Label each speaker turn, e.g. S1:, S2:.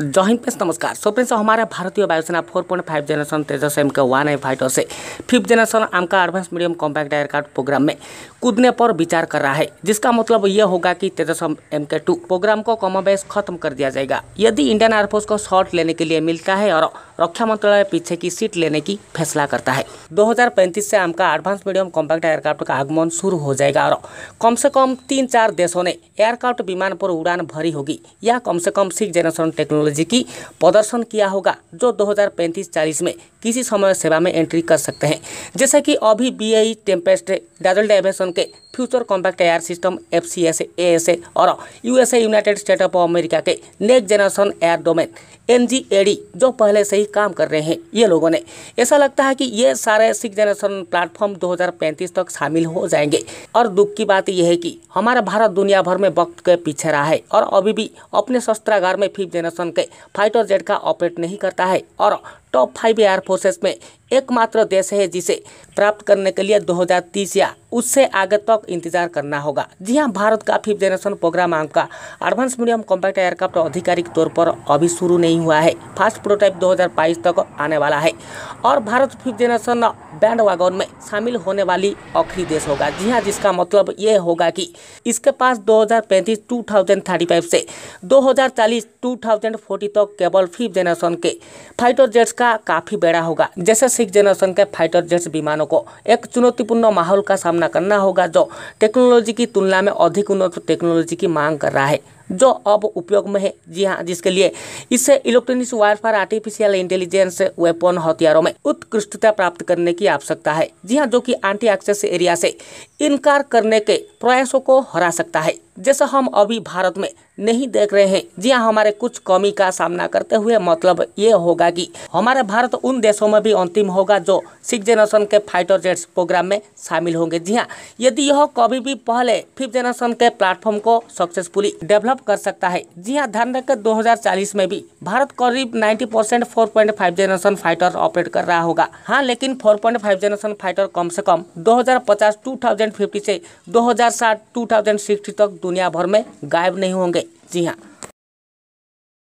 S1: जय हिंद फ्रेंड्स नमस्कार so friends हमारे भारतीय वायुसेना 4.5 generation Tejas M K one A fighter से फिफ्थ जनरेशन आम का advanced medium compact aircraft program में कूदने पर विचार कर रहा है जिसका मतलब यह होगा कि Tejas M K two program को कॉमोबेस खत्म कर दिया जाएगा यदि इंडियन एयरफोर्स को शॉर्ट लेने के लिए मिलता है और रक्षा मंत्रालय पीछे की सीट लेने की फैसला करता है 2035 से आम का एडवांस मीडियम कॉम्पैक्ट एयरक्राफ्ट का आगमन शुरू हो जाएगा और कम से कम तीन चार देशों ने एयरक्राफ्ट विमान पर उड़ान भरी होगी या कम से कम सिक्स जनरेशन टेक्नोलॉजी टेक्नोलॉजी की प्रदर्शन किया होगा जो 2035-40 में किसी समय सेवा में एंट्री कर सकते हैं जैसा कि अभी बी आई टेम्पेस्ट डाजल एविएशन के future compact air system F C S A S A और USA United State of America के next generation air domain N जो पहले से ही काम कर रहे हैं ये लोगों ने ऐसा लगता है कि ये सारे सिक्स जनरेशन प्लेटफॉर्म 2035 तक शामिल हो जाएंगे और दुख की बात यह है कि हमारा भारत दुनिया भर में वक्त के पीछे रहा है और अभी भी अपने शस्त्रागार में फिफ्थ जनरेशन के फाइटर जेट का ऑपरेट नहीं करता है और टॉप फाइव एयर फोर्सेस में एकमात्र देश है जिसे प्राप्त करने के लिए 2030 या उससे आगे तक इंतजार करना होगा जी हाँ भारत का फिफ्थ जनरेशन प्रोग्राम का एडवांस मीडियम कॉम्पैक्ट एयरक्राफ्ट आधिकारिक तौर पर अभी शुरू नहीं हुआ है फर्स्ट प्रोटोटाइप 2022 तक आने वाला है और Bharat fifth generation bandwagon में शामिल होने वाली आखिरी देश होगा जी हाँ जिसका मतलब ये होगा कि इसके पास दो हजार से दो हजार तक केवल फिफ्थ जनरेशन के फाइटर जेट्स का काफ़ी बेड़ा होगा जैसे सिक्स जनरेशन के फाइटर जेट्स विमानों को एक चुनौतीपूर्ण माहौल का सामना करना होगा जो टेक्नोलॉजी की तुलना में अधिक उन्नत टेक्नोलॉजी की मांग कर रहा है जो अब उपयोग में है जी हाँ जिसके लिए इससे electronics warfare artificial intelligence weapon हथियारों में उत्कृष्टता प्राप्त करने की आवश्यकता है जी हाँ जो कि एंटी एक्सेस एरिया से इनकार करने के प्रयासों को हरा सकता है जैसा हम अभी भारत में नहीं देख रहे हैं जी हाँ हमारे कुछ कमी का सामना करते हुए मतलब ये होगा कि हमारे भारत उन देशों में भी अंतिम होगा जो सिक्स जनरेशन के फाइटर जेट्स प्रोग्राम में शामिल होंगे जी हाँ यदि यह कभी भी पहले फिफ्थ जनरेशन के प्लेटफॉर्म को सक्सेसफुली डेवलप कर सकता है जी हाँ ध्यान रखकर दो में भी भारत करीब ninety percent four generation fighter operate कर रहा होगा हाँ लेकिन फोर जनरेशन फाइटर कम से कम दो हजार से दो हजार तक दुनिया भर में गायब नहीं होंगे जी हाँ